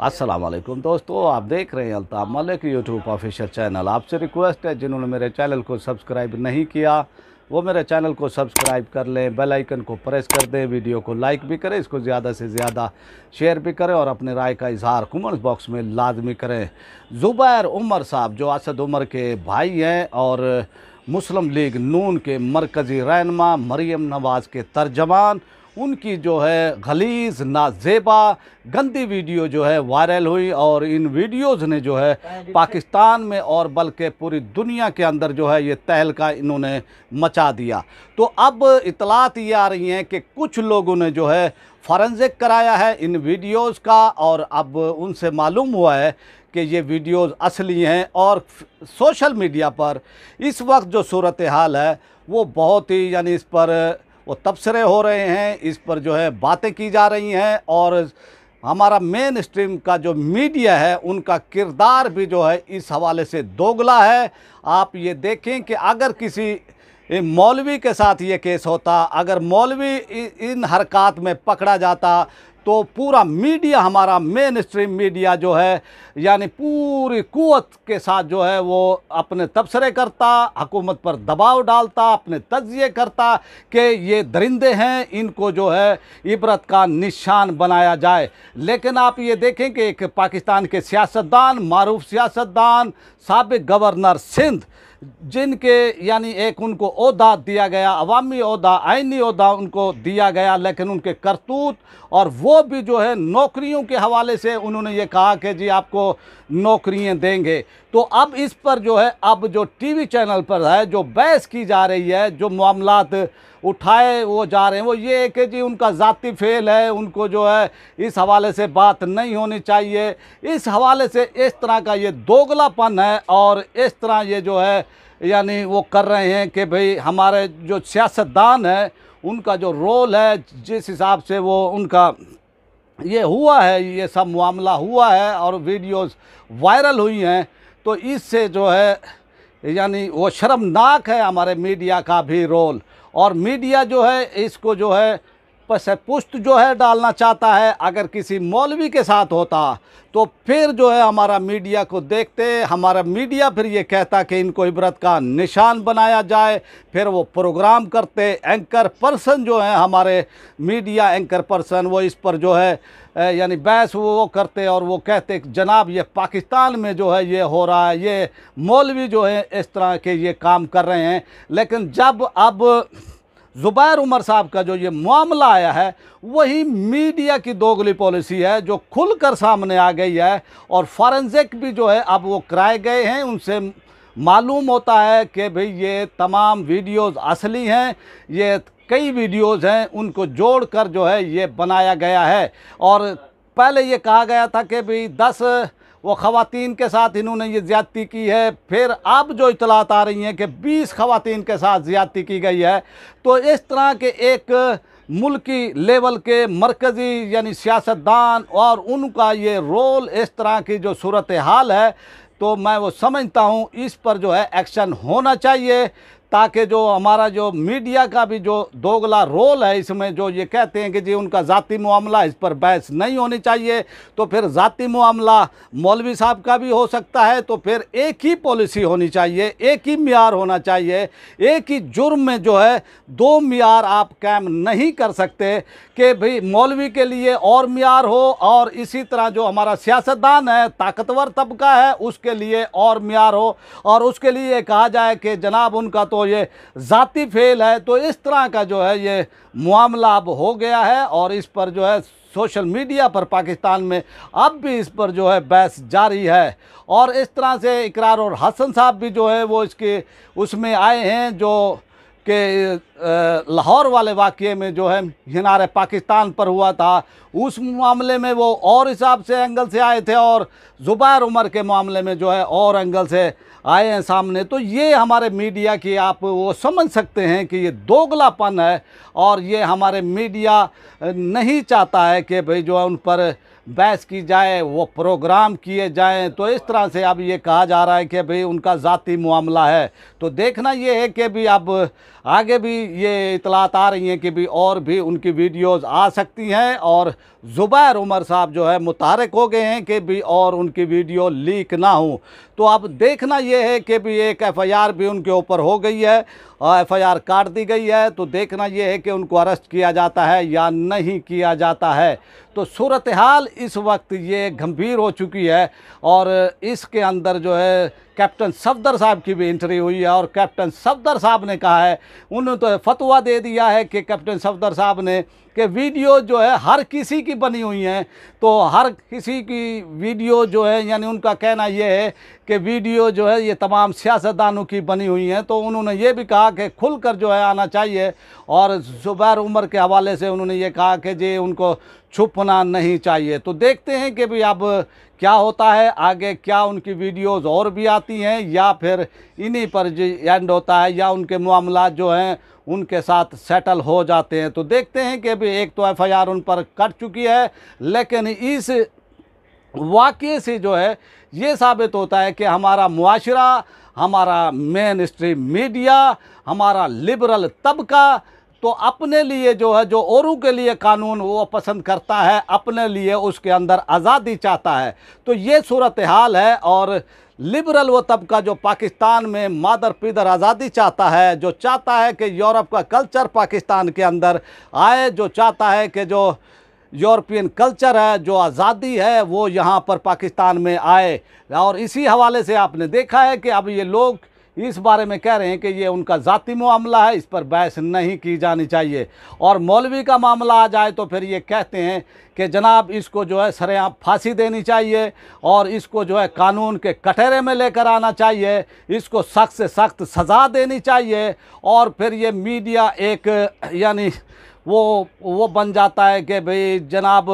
असलम दोस्तों आप देख रहे हैं Altaf Malik YouTube official channel आपसे रिक्वेस्ट है जिन्होंने मेरे चैनल को सब्सक्राइब नहीं किया वो मेरे चैनल को सब्सक्राइब कर लें बेल आइकन को प्रेस कर दें वीडियो को लाइक भी करें इसको ज़्यादा से ज़्यादा शेयर भी करें और अपने राय का इजहार कमेंट बॉक्स में लाजमी करें ज़ुबैर उमर साहब जो असद उमर के भाई हैं और मुस्लिम लीग नून के मरकज़ी रहनमा मरीम नवाज़ के तर्जमान उनकी जो है गलीज नाजेबा गंदी वीडियो जो है वायरल हुई और इन वीडियोस ने जो है पाकिस्तान में और बल्कि पूरी दुनिया के अंदर जो है ये तहलका इन्होंने मचा दिया तो अब इतलात ये आ रही हैं कि कुछ लोगों ने जो है फॉरेंसिक कराया है इन वीडियोस का और अब उनसे मालूम हुआ है कि ये वीडियोस असली हैं और सोशल मीडिया पर इस वक्त जो सूरत हाल है वो बहुत ही यानी इस पर वो तबसरे हो रहे हैं इस पर जो है बातें की जा रही हैं और हमारा मेन स्ट्रीम का जो मीडिया है उनका किरदार भी जो है इस हवाले से दोगला है आप ये देखें कि अगर किसी मौलवी के साथ ये केस होता अगर मौलवी इन हरकत में पकड़ा जाता तो पूरा मीडिया हमारा मेन स्ट्रीम मीडिया जो है यानी पूरी कुत के साथ जो है वो अपने तबसरे करता हकूमत पर दबाव डालता अपने तजिए करता कि ये दरिंदे हैं इनको जो है इबरत का निशान बनाया जाए लेकिन आप ये देखें कि एक पाकिस्तान के सियासतदान मरूफ सियासतदान सबक गवर्नर सिंध जिनके यानी एक उनको अहदा दिया गया अवामी अहदा आइनी अहदा उनको दिया गया लेकिन उनके करतूत और वो भी जो है नौकरियों के हवाले से उन्होंने ये कहा कि जी आपको नौकरियाँ देंगे तो अब इस पर जो है अब जो टीवी चैनल पर है जो बहस की जा रही है जो मामला उठाए वो जा रहे हैं वो ये है कि जी उनका ज़ाती फेल है उनको जो है इस हवाले से बात नहीं होनी चाहिए इस हवाले से इस तरह का ये दोगलापन है और इस तरह ये जो है यानी वो कर रहे हैं कि भाई हमारे जो सियासतदान है उनका जो रोल है जिस हिसाब से वो उनका ये हुआ है ये सब मामला हुआ है और वीडियोस वायरल हुई हैं तो इससे जो है यानी वो शर्मनाक है हमारे मीडिया का भी रोल और मीडिया जो है इसको जो है पुष्ट जो है डालना चाहता है अगर किसी मौलवी के साथ होता तो फिर जो है हमारा मीडिया को देखते हमारा मीडिया फिर ये कहता कि इनको इबरत का निशान बनाया जाए फिर वो प्रोग्राम करते एंकर पर्सन जो है हमारे मीडिया एंकर पर्सन वो इस पर जो है यानी बहस वो करते और वो कहते जनाब ये पाकिस्तान में जो है ये हो रहा है ये मौलवी जो है इस तरह के ये काम कर रहे हैं लेकिन जब अब ज़ुबैर उमर साहब का जो ये मामला आया है वही मीडिया की दोगली पॉलिसी है जो खुलकर सामने आ गई है और फॉरेंसिक भी जो है अब वो कराए गए हैं उनसे मालूम होता है कि भाई ये तमाम वीडियोस असली हैं ये कई वीडियोस हैं उनको जोड़कर जो है ये बनाया गया है और पहले ये कहा गया था कि भाई दस वो ख़वान के साथ इन्होंने ये ज़्यादती की है फिर अब जो इतलात आ रही हैं कि बीस ख़वान के साथ ज़्यादती की गई है तो इस तरह के एक मुल्की लेवल के मरकज़ी यानी सियासतदान और उनका ये रोल इस तरह की जो सूरत हाल है तो मैं वो समझता हूँ इस पर जो है एक्शन होना चाहिए ताकि जो हमारा जो मीडिया का भी जो दोगला रोल है इसमें जो ये कहते हैं कि जी उनका ज़ाती मामला इस पर बहस नहीं होनी चाहिए तो फिर ज़ाती मामला मौलवी साहब का भी हो सकता है तो फिर एक ही पॉलिसी होनी चाहिए एक ही मीर होना चाहिए एक ही जुर्म में जो है दो मीर आप कैम नहीं कर सकते कि भाई मौलवी के लिए और मीर हो और इसी तरह जो हमारा सियासतदान है ताकतवर तबका है उसके लिए और मीर हो और उसके लिए कहा जाए कि जनाब उनका तो तो ये ज़ाती फेल है तो इस तरह का जो है ये मामला अब हो गया है और इस पर जो है सोशल मीडिया पर पाकिस्तान में अब भी इस पर जो है बहस जारी है और इस तरह से इकरार और हसन साहब भी जो है वो इसके उसमें आए हैं जो कि लाहौर वाले वाक़े में जो है हिनार पाकिस्तान पर हुआ था उस मामले में वो और हिसाब से एंगल से आए थे और ज़ुबैर उमर के मामले में जो है और एंगल से आए हैं सामने तो ये हमारे मीडिया की आप वो समझ सकते हैं कि ये दोगलापन है और ये हमारे मीडिया नहीं चाहता है कि भाई जो है उन पर बहस की जाए वो प्रोग्राम किए जाएँ तो इस तरह से अब ये कहा जा रहा है कि भाई उनका ज़ाती मामला है तो देखना ये है कि भी अब आगे भी ये इतलात आ रही हैं कि भी और भी उनकी वीडियोस आ सकती हैं और ज़ुबैर उमर साहब जो है मुतारक हो गए हैं कि भी और उनकी वीडियो लीक ना हो तो अब देखना ये है कि भी एक आर भी उनके ऊपर हो गई है आर काट दी गई है तो देखना ये है कि उनको अरेस्ट किया जाता है या नहीं किया जाता है तो सूरत हाल इस वक्त ये गंभीर हो चुकी है और इसके अंदर जो है कैप्टन सफदर साहब की भी इंट्री हुई है और कैप्टन सफदर साहब ने कहा है उन्होंने तो फतवा दे दिया है कि कैप्टन सफदर साहब ने कि वीडियो जो है हर किसी की बनी हुई हैं तो हर किसी की वीडियो जो है यानी उनका कहना यह है कि वीडियो जो है ये तमाम सियासतदानों की बनी हुई हैं तो उन्होंने ये भी कहा कि खुलकर जो है आना चाहिए और ज़ुबैर उमर के हवाले से उन्होंने ये कहा कि जी उनको छुपना नहीं चाहिए तो देखते हैं कि भी अब क्या होता है आगे क्या उनकी वीडियोस और भी आती हैं या फिर इन्हीं पर एंड होता है या उनके मामला जो हैं उनके साथ सेटल हो जाते हैं तो देखते हैं कि भी एक तो एफआईआर उन पर कट चुकी है लेकिन इस वाक़े से जो है ये साबित होता है कि हमारा मुआरा हमारा मेन स्ट्रीम मीडिया हमारा लिबरल तबका तो अपने लिए जो है जो औरों के लिए कानून वो पसंद करता है अपने लिए उसके अंदर आज़ादी चाहता है तो ये सूरत हाल है और लिबरल वो तबका जो पाकिस्तान में मादर पीदर आज़ादी चाहता है जो चाहता है कि यूरोप का कल्चर पाकिस्तान के अंदर आए जो चाहता है कि जो यूरोपियन कल्चर है जो आज़ादी है वो यहाँ पर पाकिस्तान में आए और इसी हवाले से आपने देखा है कि अब ये लोग इस बारे में कह रहे हैं कि ये उनका ज़ाति मामला है इस पर बहस नहीं की जानी चाहिए और मौलवी का मामला आ जाए तो फिर ये कहते हैं कि जनाब इसको जो है सरेआम फांसी देनी चाहिए और इसको जो है कानून के कटहरे में लेकर आना चाहिए इसको सख्त से सख्त सज़ा देनी चाहिए और फिर ये मीडिया एक यानी वो वो बन जाता है कि भाई जनाब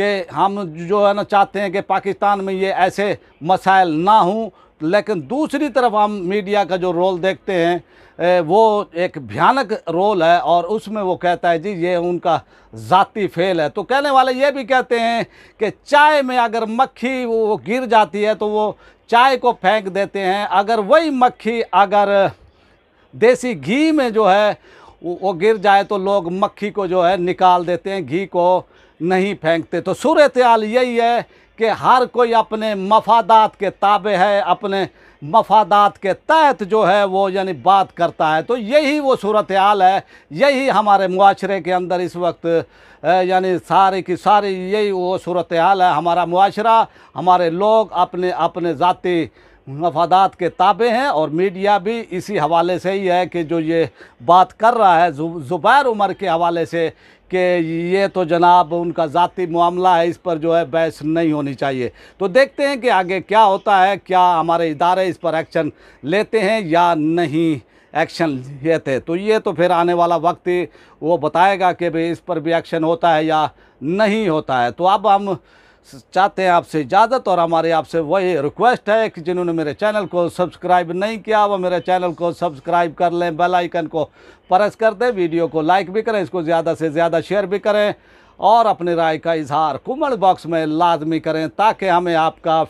के हम जो है ना चाहते हैं कि पाकिस्तान में ये ऐसे मसाइल ना हों लेकिन दूसरी तरफ हम मीडिया का जो रोल देखते हैं वो एक भयानक रोल है और उसमें वो कहता है जी ये उनका ज़ाती फेल है तो कहने वाले ये भी कहते हैं कि चाय में अगर मक्खी वो गिर जाती है तो वो चाय को फेंक देते हैं अगर वही मक्खी अगर देसी घी में जो है वो गिर जाए तो लोग मक्खी को जो है निकाल देते हैं घी को नहीं फेंकते तो सूरत हाल यही है कि हर कोई अपने मफादात के ताबे है अपने मफादात के तहत जो है वो यानी बात करता है तो यही वो सूरत हाल है यही हमारे मुआरे के अंदर इस वक्त यानी सारी की सारी यही वो सूरत हाल है हमारा माशरा हमारे लोग अपने अपने ज़ाती मफादात के ताबे हैं और मीडिया भी इसी हवाले से ही है कि जो ये बात कर रहा है ज़ुबैर उमर के हवाले से कि ये तो जनाब उनका ज़ाती मामला है इस पर जो है बहस नहीं होनी चाहिए तो देखते हैं कि आगे क्या होता है क्या हमारे इदारे इस पर एक्शन लेते हैं या नहीं एक्शन लिए थे तो ये तो फिर आने वाला वक्त ही वो बताएगा कि भाई इस पर भी एक्शन होता है या नहीं होता है तो अब हम चाहते हैं आपसे इजाज़त और हमारे आपसे वही रिक्वेस्ट है कि जिन्होंने मेरे चैनल को सब्सक्राइब नहीं किया वो मेरे चैनल को सब्सक्राइब कर लें बेल आइकन को प्रेस कर दें वीडियो को लाइक भी करें इसको ज़्यादा से ज़्यादा शेयर भी करें और अपनी राय का इजहार कुमल बॉक्स में लाजमी करें ताकि हमें आपका